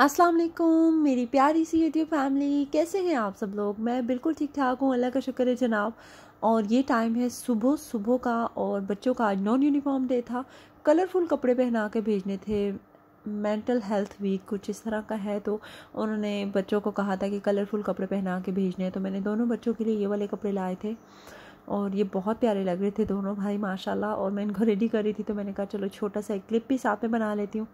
अस्सलाम वालेकुम मेरी प्यारी सी यूट्यूब फैमिली कैसे हैं आप सब लोग मैं बिल्कुल ठीक ठाक हूँ अल्लाह का शुक्र है जनाब और ये टाइम है सुबह सुबह का और बच्चों का आज नॉन यूनिफॉर्म डे था कलरफुल कपड़े पहना के भेजने थे मेंटल हेल्थ वीक कुछ इस तरह का है तो उन्होंने बच्चों को कहा था कि कलरफुल कपड़े पहना के भेजने हैं तो मैंने दोनों बच्चों के लिए ये वाले कपड़े लाए थे और ये बहुत प्यारे लग रहे थे दोनों भाई माशाल्लाह और मैं इनको रेडी कर रही थी तो मैंने कहा चलो छोटा सा एक क्लिप भी साथ में बना लेती हूँ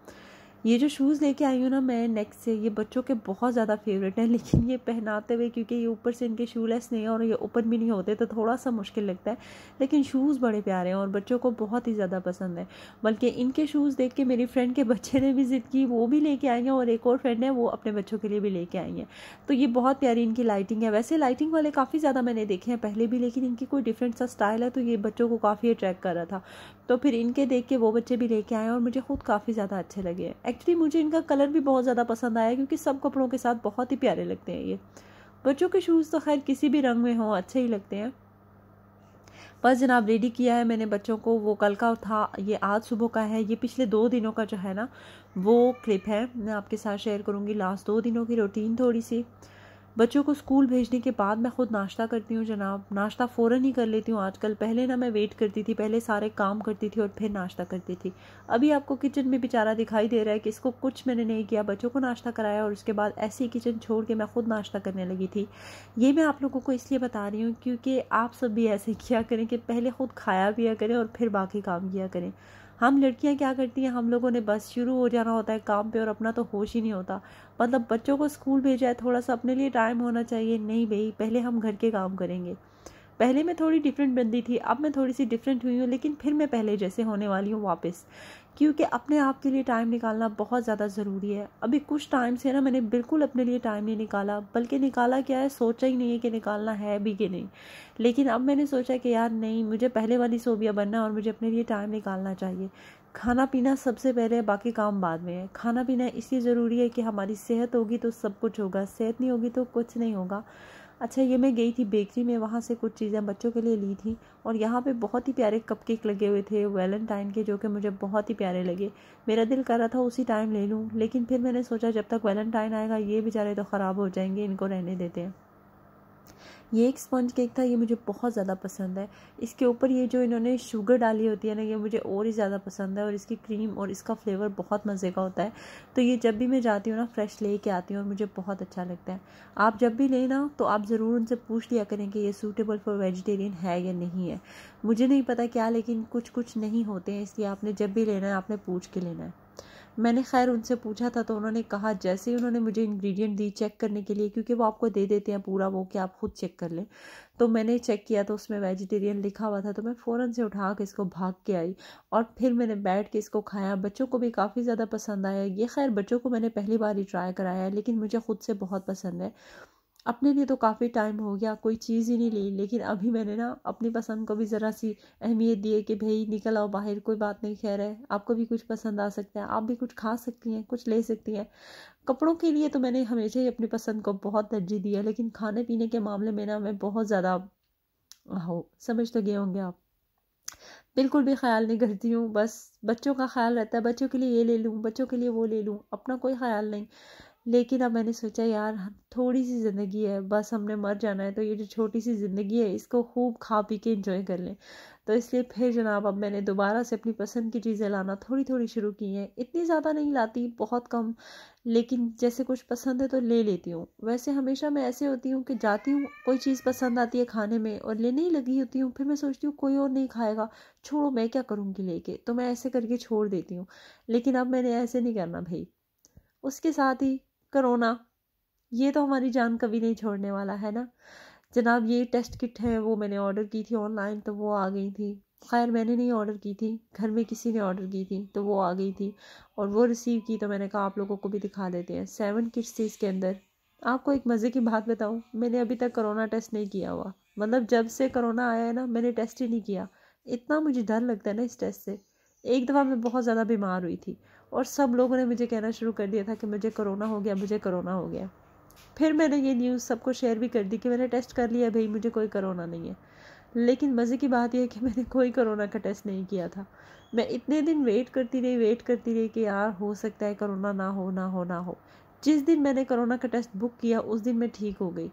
ये जो शूज़ लेके आई हूँ ना मैं नेक्स्ट से ये बच्चों के बहुत ज़्यादा फेवरेट हैं लेकिन ये पहनाते हुए क्योंकि ये ऊपर से इनके शू लेस नहीं है और ये ओपन भी नहीं होते तो थोड़ा सा मुश्किल लगता है लेकिन शूज़ बड़े प्यारे हैं और बच्चों को बहुत ही ज़्यादा पसंद है बल्कि इनके शूज़ देख के मेरी फ्रेंड के बच्चे ने भी जिद की वो भी लेके आई हैं और एक और फ्रेंड है वो अपने बच्चों के लिए भी लेके आई हैं तो ये बहुत प्यारी इनकी लाइटिंग है वैसे लाइटिंग वाले काफ़ी ज़्यादा मैंने देखे हैं पहले भी लेकिन इनकी कोई डिफरेंट सा स्टाइल है तो ये बच्चों को काफ़ी अट्रैक्ट कर रहा था तो फिर इनके देख के वो बच्चे भी लेके आए और मुझे खुद काफ़ी ज़्यादा अच्छे लगे एक्चुअली मुझे इनका कलर भी बहुत ज़्यादा पसंद आया क्योंकि सब कपड़ों के साथ बहुत ही प्यारे लगते हैं ये बच्चों के शूज़ तो खैर किसी भी रंग में हों अच्छे ही लगते हैं बस जनाब रेडी किया है मैंने बच्चों को वो कल का था ये आज सुबह का है ये पिछले दो दिनों का जो है ना वो क्लिप है मैं आपके साथ शेयर करूँगी लास्ट दो दिनों की रूटीन थोड़ी सी बच्चों को स्कूल भेजने के बाद मैं ख़ुद नाश्ता करती हूँ जनाब नाश्ता फ़ौर ही कर लेती हूँ आजकल पहले ना मैं वेट करती थी पहले सारे काम करती थी और फिर नाश्ता करती थी अभी आपको किचन में बेचारा दिखाई दे रहा है कि इसको कुछ मैंने नहीं किया बच्चों को नाश्ता कराया और उसके बाद ऐसे ही किचन छोड़ के मैं ख़ुद नाश्ता करने लगी थी ये मैं आप लोगों को इसलिए बता रही हूँ क्योंकि आप सब भी ऐसे किया करें कि पहले ख़ुद खाया पिया करें और फिर बाकी काम किया करें हम लड़कियां क्या करती हैं हम लोगों ने बस शुरू हो जाना होता है काम पे और अपना तो होश ही नहीं होता मतलब बच्चों को स्कूल भेजा है थोड़ा सा अपने लिए टाइम होना चाहिए नहीं भाई पहले हम घर के काम करेंगे पहले मैं थोड़ी डिफरेंट बनती थी अब मैं थोड़ी सी डिफरेंट हुई हूँ लेकिन फिर मैं पहले जैसे होने वाली हूँ वापस क्योंकि अपने आप के लिए टाइम निकालना बहुत ज़्यादा ज़रूरी है अभी कुछ टाइम से ना मैंने बिल्कुल अपने लिए टाइम नहीं निकाला बल्कि निकाला क्या है सोचा ही नहीं है कि निकालना है भी कि नहीं लेकिन अब मैंने सोचा कि यार नहीं मुझे पहले वाली सोबिया बनना और मुझे अपने लिए टाइम निकालना चाहिए खाना पीना सबसे पहले है बाकी काम बाद में है खाना पीना इसलिए ज़रूरी है कि हमारी सेहत होगी तो सब कुछ होगा सेहत नहीं होगी तो कुछ नहीं होगा अच्छा ये मैं गई थी बेकरी में वहाँ से कुछ चीज़ें बच्चों के लिए ली थी और यहाँ पे बहुत ही प्यारे कपकेक लगे हुए थे वैलेंटाइन के जो कि मुझे बहुत ही प्यारे लगे मेरा दिल कर रहा था उसी टाइम ले लूँ लेकिन फिर मैंने सोचा जब तक वैलेंटाइन आएगा ये बेचारे तो ख़राब हो जाएंगे इनको रहने देते हैं ये एक स्पंज केक था ये मुझे बहुत ज़्यादा पसंद है इसके ऊपर ये जो इन्होंने शुगर डाली होती है ना ये मुझे और ही ज़्यादा पसंद है और इसकी क्रीम और इसका फ्लेवर बहुत मज़े का होता है तो ये जब भी मैं जाती हूँ ना फ्रेश ले के आती हूँ और मुझे बहुत अच्छा लगता है आप जब भी लें ना तो आप ज़रूर उनसे पूछ लिया करें कि ये सूटेबल फॉर वेजिटेरियन है या नहीं है मुझे नहीं पता क्या लेकिन कुछ कुछ नहीं होते हैं इसलिए आपने जब भी लेना है आपने पूछ के लेना है मैंने खैर उनसे पूछा था तो उन्होंने कहा जैसे ही उन्होंने मुझे इंग्रेडिएंट दी चेक करने के लिए क्योंकि वो आपको दे देते हैं पूरा वो कि आप खुद चेक कर लें तो मैंने चेक किया तो उसमें वेजिटेरियन लिखा हुआ था तो मैं फ़ौरन से उठा के इसको भाग के आई और फिर मैंने बैठ के इसको खाया बच्चों को भी काफ़ी ज़्यादा पसंद आया ये खैर बच्चों को मैंने पहली बार ही ट्राई कराया लेकिन मुझे ख़ुद से बहुत पसंद है अपने लिए तो काफ़ी टाइम हो गया कोई चीज़ ही नहीं ली लेकिन अभी मैंने ना अपनी पसंद को भी ज़रा सी अहमियत दी है कि भाई निकल आओ बाहर कोई बात नहीं खैर है आपको भी कुछ पसंद आ सकता है आप भी कुछ खा सकती हैं कुछ ले सकती हैं कपड़ों के लिए तो मैंने हमेशा ही अपनी पसंद को बहुत तरजीह दी है लेकिन खाने पीने के मामले में ना मैं बहुत ज़्यादा हो समझ तो गए होंगे आप बिल्कुल भी ख्याल नहीं करती हूँ बस बच्चों का ख्याल रहता है बच्चों के लिए ये ले लूँ बच्चों के लिए वो ले लूँ अपना कोई ख्याल नहीं लेकिन अब मैंने सोचा यार थोड़ी सी ज़िंदगी है बस हमने मर जाना है तो ये जो छोटी सी ज़िंदगी है इसको खूब खा पी के इंजॉय कर लें तो इसलिए फिर जनाब अब मैंने दोबारा से अपनी पसंद की चीज़ें लाना थोड़ी थोड़ी शुरू की हैं इतनी ज़्यादा नहीं लाती बहुत कम लेकिन जैसे कुछ पसंद है तो ले लेती हूँ वैसे हमेशा मैं ऐसे होती हूँ कि जाती हूँ कोई चीज़ पसंद आती है खाने में और लेने ही लगी होती हूँ फिर मैं सोचती हूँ कोई और नहीं खाएगा छोड़ो मैं क्या करूँगी लेके तो मैं ऐसे करके छोड़ देती हूँ लेकिन अब मैंने ऐसे नहीं करना भाई उसके साथ ही करोना ये तो हमारी जान कभी नहीं छोड़ने वाला है ना जनाब ये टेस्ट किट है वो मैंने ऑर्डर की थी ऑनलाइन तो वो आ गई थी खैर मैंने नहीं ऑर्डर की थी घर में किसी ने ऑर्डर की थी तो वो आ गई थी और वो रिसीव की तो मैंने कहा आप लोगों को भी दिखा देते हैं सेवन किट्स थी इसके अंदर आपको एक मज़े की बात बताऊँ मैंने अभी तक करोना टेस्ट नहीं किया हुआ मतलब जब से करोना आया है ना मैंने टेस्ट ही नहीं किया इतना मुझे डर लगता है ना इस टेस्ट से एक दफ़ा मैं बहुत ज़्यादा बीमार हुई थी और सब लोगों ने मुझे कहना शुरू कर दिया था कि मुझे कोरोना हो गया मुझे कोरोना हो गया फिर मैंने ये न्यूज़ सबको शेयर भी कर दी कि मैंने टेस्ट कर लिया भाई मुझे कोई कोरोना नहीं है लेकिन मज़े की बात यह है कि मैंने कोई कोरोना का टेस्ट नहीं किया था मैं इतने दिन वेट करती रही वेट करती रही कि यार हो सकता है कोरोना ना हो ना हो ना हो जिस दिन मैंने कोरोना का टेस्ट बुक किया उस दिन मैं ठीक हो गई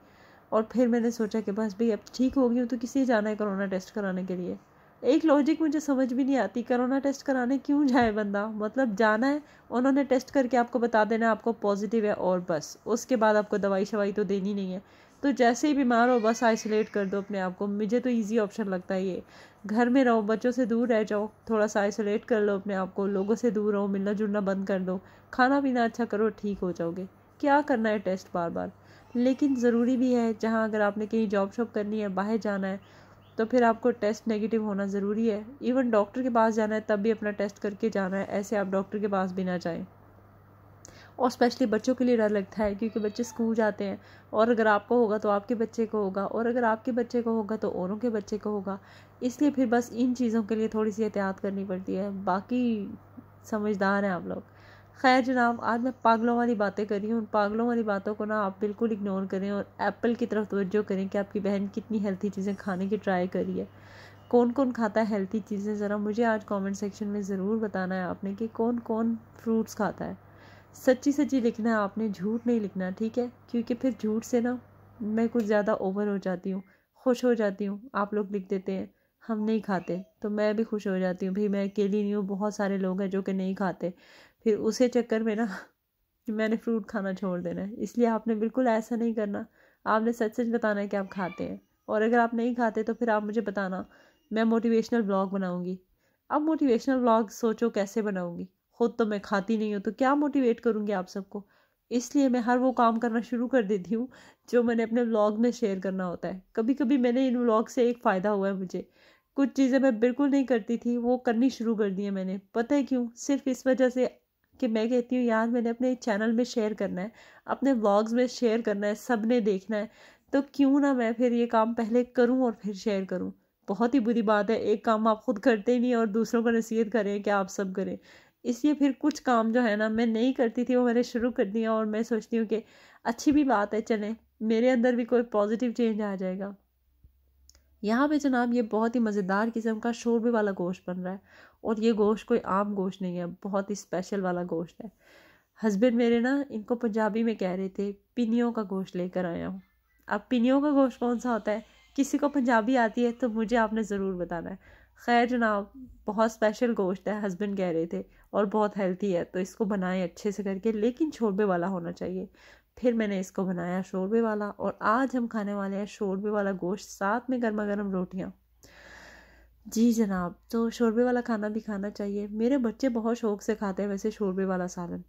और फिर मैंने सोचा कि बस भाई अब ठीक हो गई हूँ तो किसी जाना है कोरोना टेस्ट कराने के लिए एक लॉजिक मुझे समझ भी नहीं आती कोरोना टेस्ट कराने क्यों जाए बंदा मतलब जाना है उन्होंने टेस्ट करके आपको बता देना आपको पॉजिटिव है और बस उसके बाद आपको दवाई शवाई तो देनी नहीं है तो जैसे ही बीमार हो बस आइसोलेट कर दो अपने आप को मुझे तो इजी ऑप्शन लगता है ये घर में रहो बच्चों से दूर रह जाओ थोड़ा सा आइसोलेट कर लो अपने आप को लोगों से दूर रहो मिलना जुलना बंद कर दो खाना पीना अच्छा करो ठीक हो जाओगे क्या करना है टेस्ट बार बार लेकिन ज़रूरी भी है जहाँ अगर आपने कहीं जॉब शॉप करनी है बाहर जाना है तो फिर आपको टेस्ट नेगेटिव होना ज़रूरी है इवन डॉक्टर के पास जाना है तब भी अपना टेस्ट करके जाना है ऐसे आप डॉक्टर के पास भी ना जाएँ और स्पेशली बच्चों के लिए डर लगता है क्योंकि बच्चे स्कूल जाते हैं और अगर आपको होगा तो आपके बच्चे को होगा और अगर आपके बच्चे को होगा तो औरों के बच्चे को होगा इसलिए फिर बस इन चीज़ों के लिए थोड़ी सी एहतियात करनी पड़ती है बाकी समझदार हैं आप लोग खैर जनाब आज मैं पागलों वाली बातें कर रही हूँ उन पागलों वाली बातों को ना आप बिल्कुल इग्नोर करें और एप्पल की तरफ तोज्जो करें कि आपकी बहन कितनी हेल्थी चीज़ें खाने की ट्राई करी है कौन कौन खाता है हेल्थी चीज़ें ज़रा मुझे आज कमेंट सेक्शन में ज़रूर बताना है आपने कि कौन कौन फ्रूट्स खाता है सच्ची सच्ची लिखना है आपने झूठ नहीं लिखना ठीक है क्योंकि फिर झूठ से ना मैं कुछ ज़्यादा ओवर हो जाती हूँ खुश हो जाती हूँ आप लोग लिख देते हैं हम नहीं खाते तो मैं भी खुश हो जाती हूँ भाई मैं अकेली नहीं हूँ बहुत सारे लोग हैं जो कि नहीं खाते फिर उसे चक्कर में ना मैंने फ्रूट खाना छोड़ देना है इसलिए आपने बिल्कुल ऐसा नहीं करना आपने सच सच बताना है कि आप खाते हैं और अगर आप नहीं खाते तो फिर आप मुझे बताना मैं मोटिवेशनल ब्लॉग बनाऊँगी अब मोटिवेशनल ब्लॉग सोचो कैसे बनाऊँगी खुद तो मैं खाती नहीं हूँ तो क्या मोटिवेट करूँगी आप सबको इसलिए मैं हर वो काम करना शुरू कर देती हूँ जो मैंने अपने ब्लॉग में शेयर करना होता है कभी कभी मैंने इन ब्लॉग से एक फ़ायदा हुआ है मुझे कुछ चीज़ें मैं बिल्कुल नहीं करती थी वो करनी शुरू कर दी है मैंने पता है क्यों सिर्फ इस वजह से कि मैं कहती हूँ यार मैंने अपने चैनल में शेयर करना है अपने ब्लॉग्स में शेयर करना है सब ने देखना है तो क्यों ना मैं फिर ये काम पहले करूँ और फिर शेयर करूँ बहुत ही बुरी बात है एक काम आप खुद करते नहीं और दूसरों को नसीहत करें कि आप सब करें इसलिए फिर कुछ काम जो है ना मैं नहीं करती थी वो मैंने शुरू कर दिया और मैं सोचती हूँ कि अच्छी भी बात है चलें मेरे अंदर भी कोई पॉजिटिव चेंज आ जाएगा यहाँ पे जनाब ये बहुत ही मज़ेदार किस्म का शोरबे वाला गोश्त बन रहा है और ये गोश्त कोई आम गोश्त नहीं है बहुत ही स्पेशल वाला गोश्त है हस्बैंड मेरे ना इनको पंजाबी में कह रहे थे पिनियों का गोश्त लेकर आया हूँ अब पिनियों का गोश्त कौन सा होता है किसी को पंजाबी आती है तो मुझे आपने ज़रूर बताना है खैर जनाब बहुत स्पेशल गोश्त है हस्बैंड कह रहे थे और बहुत हेल्थी है तो इसको बनाएं अच्छे से करके लेकिन शोरबे वाला होना चाहिए फिर मैंने इसको बनाया शोरबे वाला और आज हम खाने वाले हैं शोरबे वाला गोश्त साथ में गर्मा गर्म रोटियाँ जी जनाब तो शोरबे वाला खाना भी खाना चाहिए मेरे बच्चे बहुत शौक से खाते हैं वैसे शोरबे वाला सालन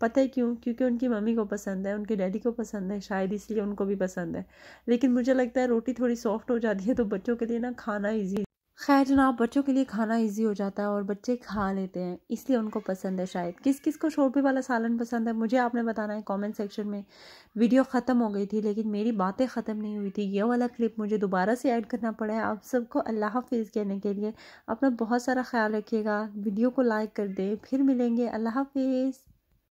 पता है क्यों क्योंकि उनकी मम्मी को पसंद है उनके डैडी को पसंद है शायद इसलिए उनको भी पसंद है लेकिन मुझे लगता है रोटी थोड़ी सॉफ्ट हो जाती है तो बच्चों के लिए ना खाना ईजी खैर जनाब बच्चों के लिए खाना इजी हो जाता है और बच्चे खा लेते हैं इसलिए उनको पसंद है शायद किस किस को शोरबे वाला सालन पसंद है मुझे आपने बताना है कमेंट सेक्शन में वीडियो ख़त्म हो गई थी लेकिन मेरी बातें ख़त्म नहीं हुई थी ये वाला क्लिप मुझे दोबारा से ऐड करना पड़ा है आप सबको अल्लाह हाफिज़ कहने के लिए अपना बहुत सारा ख्याल रखिएगा वीडियो को लाइक कर दें फिर मिलेंगे अल्लाह हाफिज़